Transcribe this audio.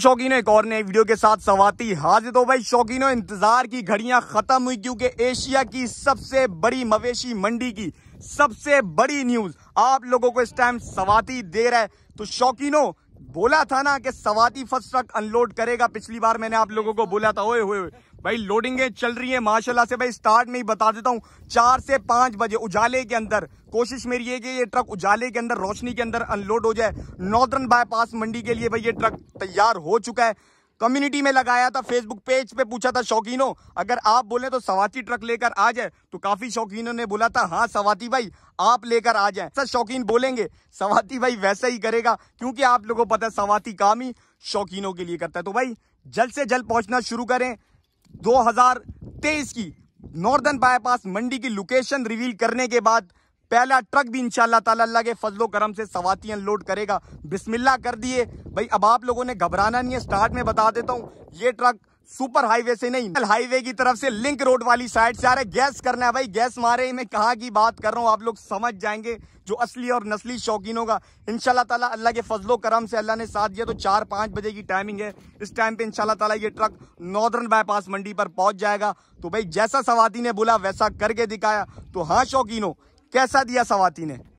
शौकीनों एक और नए वीडियो के साथ सवाती हाजिर तो भाई शौकीनों इंतजार की घड़ियां खत्म हुई क्योंकि एशिया की सबसे बड़ी मवेशी मंडी की सबसे बड़ी न्यूज आप लोगों को इस टाइम सवाती दे रहा है तो शौकीनों बोला था ना कि सवाती फर्स्ट ट्रक अनलोड करेगा पिछली बार मैंने आप लोगों को बोला था ओए होए भाई लोडिंगे चल रही है माशाल्लाह से भाई स्टार्ट में ही बता देता हूँ चार से पांच बजे उजाले के अंदर कोशिश मेरी है कि ये ट्रक उजाले के अंदर रोशनी के अंदर अनलोड हो जाए नॉर्दर्न बायपास मंडी के लिए भाई ये ट्रक तैयार हो चुका है कम्युनिटी में लगाया था फेसबुक पेज पे पूछा था शौकीनों अगर आप बोले तो सवाती ट्रक लेकर आ जाए तो काफी शौकीनों ने बोला था हाँ सवाती भाई आप लेकर आ जाए सर अच्छा, शौकीन बोलेंगे सवाती भाई वैसा ही करेगा क्योंकि आप लोगों को पता है सवाती काम ही शौकीनों के लिए करता है तो भाई जल्द से जल्द पहुंचना शुरू करें दो की नॉर्दर्न बायपास मंडी की लोकेशन रिवील करने के बाद पहला ट्रक भी इनशाला अल्लाह के फजलो करम से सवातियन लोड करेगा बिस्मिल्ला कर दिए भाई अब आप लोगों ने घबराना नहीं है स्टार्ट में बता देता हूँ ये ट्रक सुपर हाईवे से नहीं हाईवे की तरफ से लिंक रोड वाली साइड से आ रहा है गैस करना है भाई गैस मारे मैं कहा की बात कर रहा हूँ आप लोग समझ जाएंगे जो असली और नस्ली शौकीनों का इनशाला ताला अल्लाह के फजलो करम से अल्लाह ने साथ दिया तो चार पांच बजे की टाइमिंग है इस टाइम पे इनशाला ताला ये ट्रक नॉर्दर्न बाईपास मंडी पर पहुंच जाएगा तो भाई जैसा सवाती ने बोला वैसा करके दिखाया तो हाँ शौकीनों कैसा दिया सवाती ने